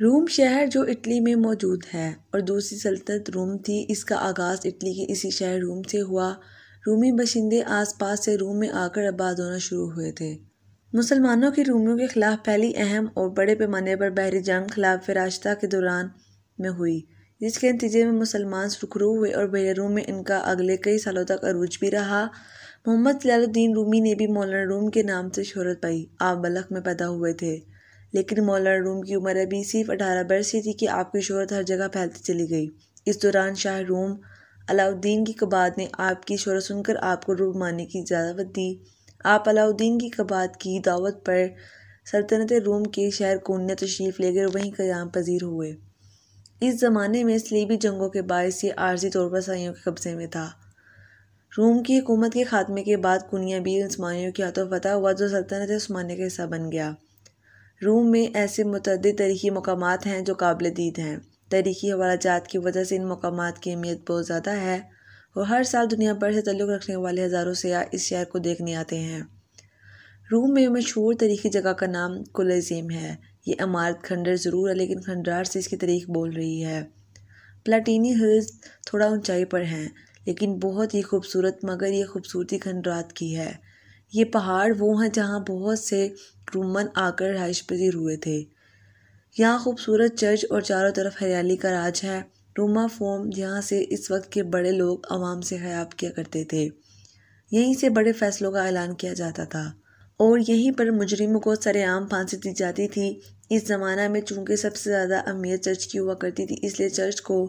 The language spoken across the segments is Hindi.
रूम शहर जो इटली में मौजूद है और दूसरी सल्तनत रूम थी इसका आगाज़ इटली के इसी शहर रूम से हुआ रूमी बशिंदे आसपास से रूम में आकर आबाद होना शुरू हुए थे मुसलमानों की रूमियों के ख़िलाफ़ पहली अहम और बड़े पैमाने पर बहरी जंग खिलाफ राश्ता के दौरान में हुई जिसके नतीजे में मुसलमान सुखरू हुए और बहर रूम में इनका अगले कई सालों तक अरूज भी रहा मोहम्मद जलालुद्दीन रूमी ने भी मौलाना रूम के नाम से शहरत पाई आप बलख में पैदा हुए थे लेकिन मौलाना रूम की उम्र अभी सिर्फ अठारह बरस ही थी कि आपकी शहरत हर जगह फैलती चली गई इस दौरान शाह रूम अलाउद्दीन की कबात ने आपकी शहरत सुनकर आपको रूब मानने की इजाज़त दी आप अलाउद्दीन की कबात की दावत पर सल्तनत रूम के शहर कोन्या तशरीफ़ लेकर वहीं क्याम पजीर हुए इस ज़माने में सलीबी जंगों के बायस ये आर्जी तौर पर ईसाइयों के कब्ज़े में था रूम की हुकूमत के खात्मे के बाद कुनिया भी उस्मानियों के हाथों फतह हुआ जो सल्तनत स्मानिया का हिस्सा बन गया रूम में ऐसे मतद तरीकी मकाम हैं जो काबिल दीद हैं तरीकी हवाला जात की वजह से इन मकाम की अहमियत बहुत ज़्यादा है और हर साल दुनिया भर से तल्लुक़ रखने वाले हज़ारों सयाह इस शहर को देखने आते हैं रूम में मशहूर तरीकी जगह का नाम कुलज़ीम है ये इमारत खंडर ज़रूर है लेकिन खंडरार से इसकी तरीक बोल रही है प्लाटीनी हिल्स थोड़ा ऊंचाई पर हैं लेकिन बहुत ही खूबसूरत मगर ये खूबसूरती खंडरात की है ये पहाड़ वो हैं जहाँ बहुत से रोमन आकर रहाइश पजीर हुए थे यहाँ खूबसूरत चर्च और चारों तरफ हरियाली का राज है रोमा फोम यहाँ से इस वक्त के बड़े लोग आवाम से हयाब किया करते थे यहीं से बड़े फ़ैसलों का ऐलान किया जाता था और यहीं पर मुजरिमों को सरेआम फांसी दी जाती थी इस ज़माना में चूंकि सबसे ज़्यादा अहमियत चर्च की हुआ करती थी इसलिए चर्च को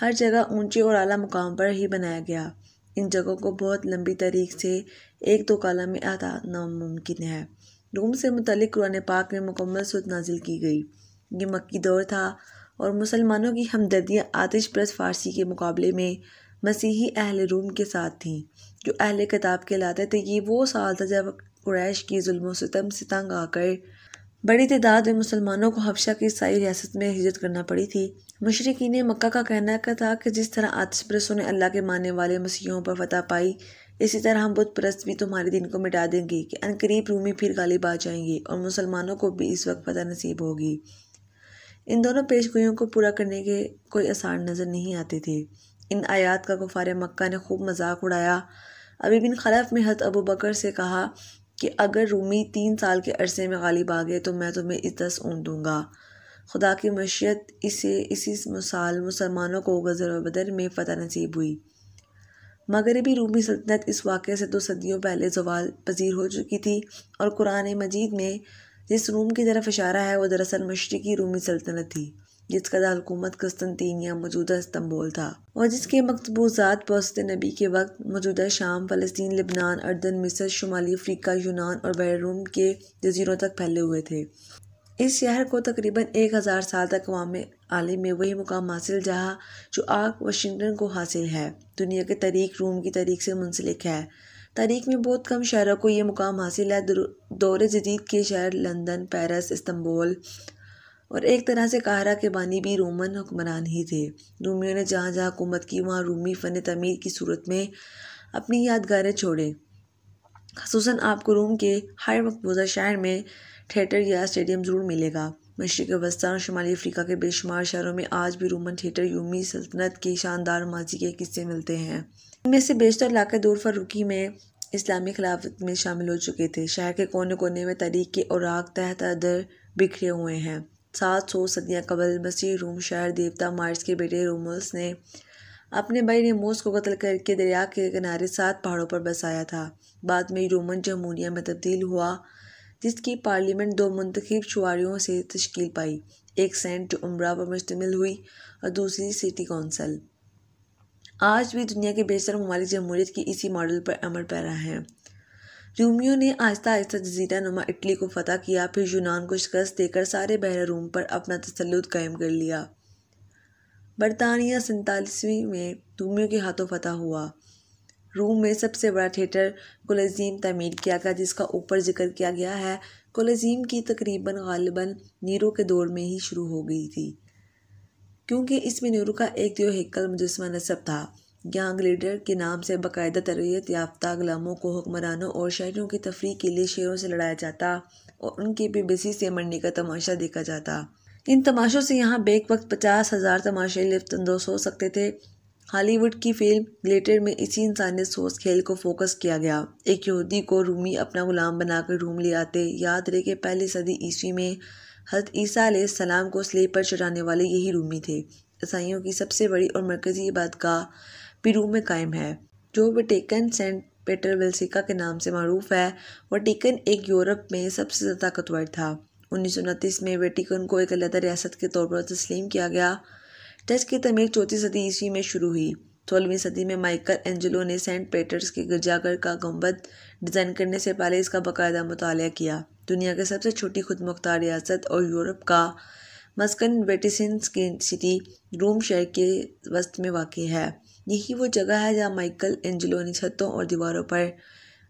हर जगह ऊंचे और आला मुकाम पर ही बनाया गया इन जगहों को बहुत लंबी तारीख से एक दो कला में आता नामुमकिन है रूम से मुतलिक कुरान पाक में मुकम्मल सूद नाजिल की गई ये मक्की दौर था और मुसलमानों की हमदर्दियाँ आतिश प्रस फारसी के मुकाबले में मसीही अहल रूम के साथ थीं जो अहल किताब कहलाते थे ये वो साल था जब कुरैश की जुल्म सितम से तंग आकर बड़ी तादाद में मुसलमानों को हबशा की ईसाई रियासत में हिजरत करना पड़ी थी मशरक़ी ने मक्का का कहना का था कि जिस तरह आतिशप्रस्तों ने अल्लाह के मानने वाले मसीहों पर फतह पाई इसी तरह हम बुत परस्त भी तुम्हारे दिन को मिटा देंगे कि अनकरीब रूमी फिर गालिब आ जाएंगे और मुसलमानों को भी इस वक्त फतह नसीब होगी इन दोनों पेशगोइयों को पूरा करने के कोई आसार नज़र नहीं आते थे इन आयात का गुफार मक्का ने खूब मजाक उड़ाया अभी बिन खलफ में हत अबू बकर से कहा कि अगर रूमी तीन साल के अरसे में गालिब आ गए तो मैं तुम्हें इज्जत ऊन दूंगा खुदा की मशीत इसे इसी मिसाल मुसलमानों को गजर बदर में फ़तह नसीब हुई मगरबी रूमी सल्तनत इस वाक़े से दो सदियों पहले जवाल पजीर हो चुकी थी और कुरान मजीद में जिस रूम की तरफ इशारा है वह दरअसल मशरक़ी रूमी सल्तनत थी जिसका दारकूमत कस्तनतीनिया मौजूदा इस्तंबुल था और जिसके मकबूजात पोस्त नबी के वक्त मौजूदा शाम फ़लस्तीन लिबनान अर्दन मिसर शुमाली अफ्रीका यूनान और बैरूम के जजीरों तक फैले हुए थे इस शहर को तकरीबन एक हज़ार साल तक अवाम आलम में वही मुकाम हासिल जहाँ जो आग वाशिंगटन को हासिल है दुनिया के तरीक रूम की तरीक से मुंसलिक है तारीख में बहुत कम शहरों को ये मुकाम हासिल है दौरे जदीद के शहर लंदन पेरिस इस्तंबुल और एक तरह से काहरा के बानी भी रोमन हुक्मरान ही थे रूमियों ने जहाँ जहाँ हुकूमत की वहाँ रूमी फ़न तमीर की सूरत में अपनी यादगारें छोड़े खसूस आपको रोम के हर मकबूजा शहर में थिएटर या स्टेडियम ज़रूर मिलेगा मशरक वस्ती और शुमाली अफ्रीका के बेशुमार शहरों में आज भी रोमन थिएटर यूमी सल्तनत के शानदार माजी के किस्से मिलते हैं इनमें से बेशतर इलाके दूर फरूकी में इस्लामी खिलाफत में शामिल हो चुके थे शहर के कोने कोने में तरीके और राग तह दर बिखरे हुए हैं सात सौ सदियाँ कबल मसीह रूम शायर देवता मार्स के बेटे रोमल्स ने अपने भाई रेमोस को कत्ल करके दरिया के किनारे सात पहाड़ों पर बसाया था बाद में रोमन जमहूरिया में तब्दील हुआ जिसकी पार्लियामेंट दो मंतखब शुारियों से तश्कील पाई एक सेंट उम्रा पर मुश्तमिल हुई और दूसरी सिटी कौंसल आज भी दुनिया के बेशतर ममालिक जमहूरीत की इसी मॉडल पर अमल पैरा हैं रूमियो ने आहिस्ता आहिस्ता जजीरा नुमा इटली को फतह किया फिर यूनान को शिकस्त देकर सारे बहर रूम पर अपना तसलुत कायम कर लिया बरतानिया सैतालीसवीं में रूमियो के हाथों फतह हुआ रूम में सबसे बड़ा थिएटर कोलेजीम तमीर किया गया जिसका ऊपर जिक्र किया गया है कोलेजीम की तकरीबन गालिबा नीरो के दौर में ही शुरू हो गई थी क्योंकि इसमें नीरो का एक दो हेक्ल मुजस्मा नस्ब था गैंग लीडर के नाम से बाकायदा तरबियत याफ्ता ग़ुलामों को हुक्मरानों और शहरों की तफरी के लिए शेरों से लड़ाया जाता और उनकी बेबसी से मरने का तमाशा देखा जाता इन तमाशों से यहाँ बेक वक्त पचास हज़ार तमाशे लफ्तंदोज हो सकते थे हॉलीवुड की फिल्म ग्लेटर में इसी इंसानियत सोच खेल को फोकस किया गया एक यहूदी को रूमी अपना गुलाम बनाकर रूम ले आते याद रहे कि पहली सदी ईस्वी में हजरत ईसा सलाम को स्लेब पर चढ़ाने वाले यही रूमी थे ईसाइयों की सबसे बड़ी और मरकज़ी का पेरू में कायम है जो वटीकन सेंट पेटर वेल्सिका के नाम से मरूफ है वटिकन एक यूरोप में सबसे ज़्यादा ताकतवर था उन्नीस में वेटिकन को एक अलहदा रियासत के तौर पर तस्लीम किया गया टच की तमीर चौथी सदी ईस्वी में शुरू हुई सोलहवीं सदी में माइकल एंजलो ने सेंट पीटर्स के गिरजाघर का गुम्बद डिज़ाइन करने से पहले इसका बाकायदा मुताल किया दुनिया के सबसे छोटी खुद मुख्तार रियासत और यूरोप का मस्कन वेटिसन सिटी रोम शहर के वस्त में वाक़ है यही वो जगह है जहाँ माइकल एंजलो ने छतों और दीवारों पर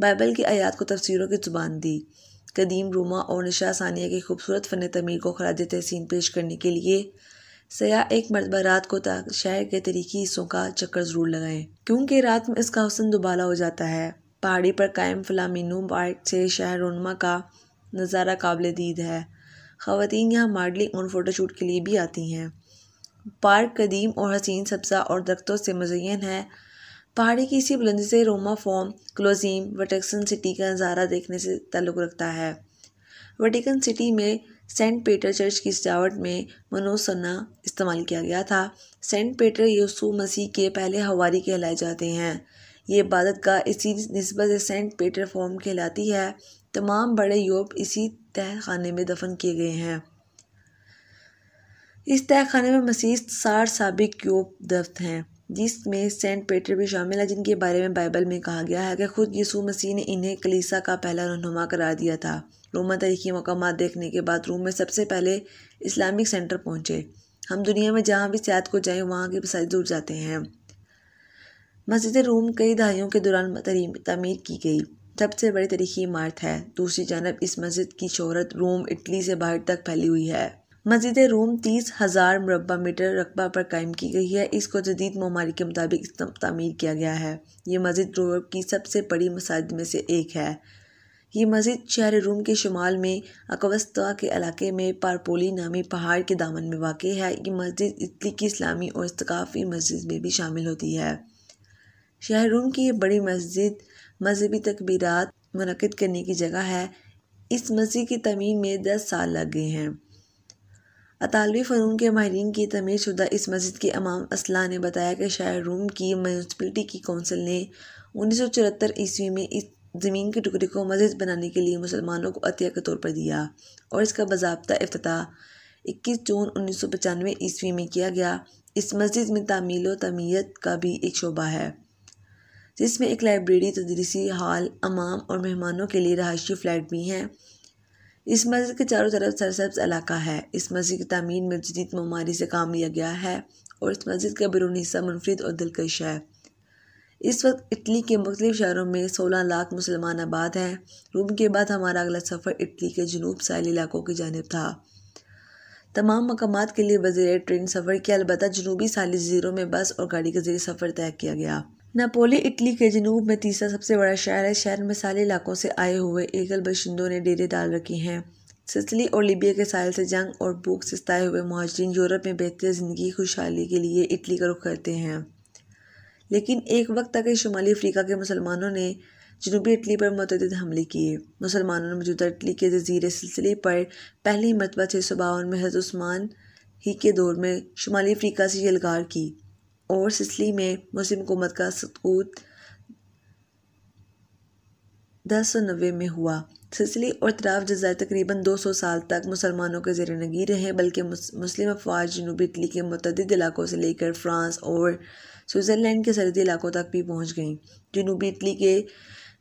बाइबल की आयात को तफसीरों की ज़ुबान दी कदीम रूमा और निशा सानिया की खूबसूरत फ़न तमीर को खराज तहसीन पेश करने के लिए सयाह एक मरतबा रात को शहर के तरीकी हिस्सों का चक्कर ज़रूर लगाएं क्योंकि रात में इसका हसन दुबाला हो जाता है पहाड़ी पर कायम फ़लामीनू पार्क से शहर रुनमा का नज़ारा काबिल दीद है ख़वान यहाँ मॉडलिंग और फ़ोटोशूट के लिए भी आती हैं पार्क कदीम और हसीन सब्ज़ा और दरख्तों से मुजयन है पहाड़ी की इसी बुलंदी से Roma forum Colosseum Vatican city का नज़ारा देखने से ताल्लुक़ रखता है वटिकन सिटी में सेंट पीटर चर्च की सजावट में मनोसना इस्तेमाल किया गया था सेंट पीटर यसु मसीह के पहले हवारी कहलाए जाते हैं ये इबादत का इसी नस्बत सेंट पीटर फॉर्म कहलाती है तमाम बड़े यूरोप इसी तह खाने में दफन किए गए हैं इस तय खाने में मसीद साठ सबक क्यूब दफ्त हैं जिसमें सेंट पेटर भी शामिल है जिनके बारे में बाइबल में कहा गया है कि खुद यीशु मसीह ने इन्हें कलीसा का पहला रहनुमा करा दिया था रोमा तारीखी मकाम देखने के बाद रोम में सबसे पहले इस्लामिक सेंटर पहुँचे हम दुनिया में जहाँ भी सियात को जाएँ वहाँ के बसाई दूर जाते हैं मस्जिद रोम कई दहाइयों के दौरान तमीर की गई सबसे बड़ी तारीखी इमारत है दूसरी जानब इस मस्जिद की शहरत रोम इटली से बाहर तक फैली हुई है मस्जिद रोम तीस हज़ार मरबा मीटर रकबा पर कायम की गई है इसको जदीद ममालिक के मुताबिक तमीर किया गया है ये मस्जिद यूरोप की सबसे बड़ी मसाजिद में से एक है ये मस्जिद शहर रूम के शुमाल में अकवस्ता के इलाके में पारपोली नामी पहाड़ के दामन में वाक़ है ये मस्जिद इटली की इस्लामी और इसकाफ़ी मस्जिद में भी शामिल होती है शहर रूम की ये बड़ी मस्जिद मजहबी तकबीरत मनद करने की जगह है इस मस्जिद की तमीन में दस साल लग गए हैं अतालवी फ़नून के माहरीन की तमीर शुदा इस मस्जिद के अमाम असला ने बताया कि शायर रूम की म्यूनसिपलिटी की कौंसिल ने उन्नीस सौ चौहत्तर ईस्वी में इस ज़मीन के टुकड़े को मस्जिद बनाने के लिए मुसलमानों को अतिया के तौर पर दिया और इसका बाबा अफ्ताह इक्कीस जून उन्नीस सौ पचानवे ईस्वी में किया गया इस मस्जिद में तामील तमीयत का भी एक शोबा है जिसमें एक लाइब्रेरी तदरीसी हाल अमाम और मेहमानों के लिए रहायशी फ्लैट भी हैं इस मस्जिद के चारों तरफ सरसब्ज इलाका है इस मस्जिद की तमीर में जदीद ममारी से काम लिया गया है और इस मस्जिद का बैरूनी हिस्सा मुनफरद और दिलकश है इस वक्त इटली के मुख्तु शहरों में सोलह लाख मुसलमान आबाद हैं रूम के बाद हमारा अगला सफ़र इटली के जनूब साहली इलाकों की जानब था तमाम मकाम के लिए वजीर ट्रेन सफ़र किया अलबत् जनूबी साली जीरो में बस और गाड़ी के जरिए सफ़र तय किया गया नापोली इटली के जनूब में तीसरा सबसे बड़ा शहर है शहर में साले इलाकों से आए हुए एकल बशिंदों ने डेरे डाल रखे हैं सिसली और लीबिया के साहल से जंग और भूख से सताए हुए महाजरीन यूरोप में बेहतर ज़िंदगी खुशहाली के लिए इटली का रुख करते हैं लेकिन एक वक्त तक शुमाली अफ्रीका के मुसलमानों ने जनूबी इटली पर मतद हमले किए मुसलमानों ने मौजूदा इटली के जजीर सिलसिले पर पहली मरतबा छः सौ बावन में हजरत उस्मान ही के दौर में शुमाली अफ्रीका से यलगार की और सिसली में मुस्लिम हुकूमत का सकूत दस सौ नबे में हुआ सिसली और तराफ जजायर तकरीबन दो सौ साल तक मुसलमानों के जेर नगीर रहे बल्कि मुस्लिम अफवाज जनूबी इटली के मतद इलाकों से लेकर फ्रांस और स्विट्ज़रलैंड के सरहदी इलाकों तक भी पहुँच गईं जनूबी इटली के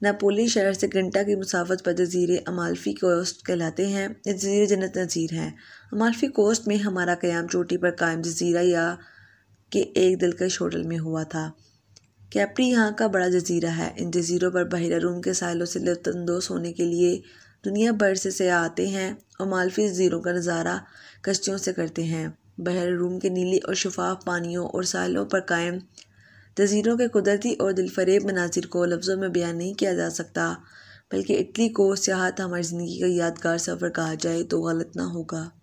नापोली शहर से घंटा की मुसाफत पर जजीर अमालफी कोस्ट कहलाते हैं जजीर जन्नत नज़ीर हैं अमालफी कोस्ट में हमारा क़याम चोटी पर कायम जजीरा या के एक दिलकश होटल में हुआ था कैपरी यहाँ का बड़ा जजीरा है इन जजीरों पर बहिरा रूम के साहिलों से लुफानंदोज होने के लिए दुनिया भर से सयाह आते हैं और मालफी जजीरों का नज़ारा कश्तियों से करते हैं बहर रूम के नीले और शफाफ पानियों और सालों पर कायम जजीरों के कुदरती और दिलफरेब मनाजिर को लफ्ज़ों में बयान नहीं किया जा सकता बल्कि इटली को सियाहत हमारी ज़िंदगी का यादगार सफ़र कहा जाए तो गलत ना होगा